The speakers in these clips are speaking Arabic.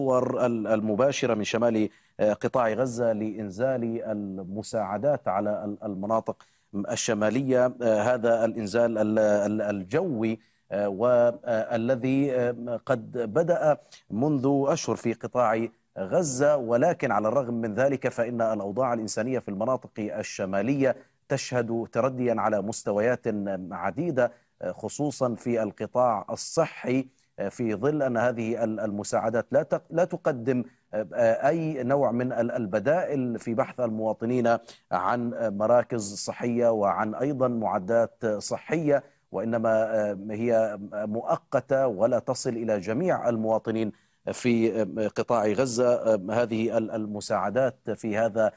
الصور المباشرة من شمال آه، قطاع غزة لإنزال المساعدات على المناطق الشمالية آه، هذا الإنزال الجوي آه، والذي قد بدأ منذ أشهر في قطاع غزة ولكن على الرغم من ذلك فإن الأوضاع الإنسانية في المناطق الشمالية تشهد ترديا على مستويات عديدة خصوصا في القطاع الصحي في ظل ان هذه المساعدات لا لا تقدم آه، آه، اي نوع من البدائل في بحث المواطنين عن مراكز صحيه وعن ايضا معدات صحيه وانما آه، هي مؤقته ولا تصل الى جميع المواطنين في قطاع غزه هذه المساعدات في هذا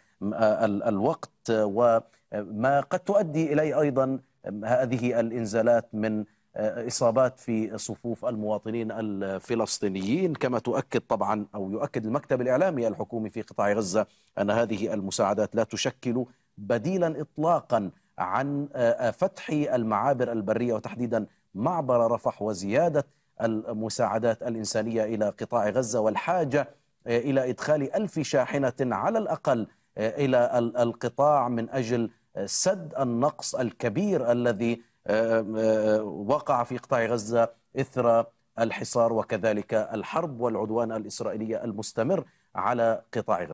الوقت وما قد تؤدي اليه ايضا هذه الانزالات من اصابات في صفوف المواطنين الفلسطينيين كما تؤكد طبعا او يؤكد المكتب الاعلامي الحكومي في قطاع غزه ان هذه المساعدات لا تشكل بديلا اطلاقا عن آه، آه، فتح المعابر البريه وتحديدا معبر رفح وزياده المساعدات الانسانيه الى قطاع غزه والحاجه آه، الى ادخال ألف شاحنه على الاقل الى القطاع من اجل سد النقص الكبير الذي آه، وقع في قطاع غزة إثر الحصار وكذلك الحرب والعدوان الإسرائيلي المستمر على قطاع غزة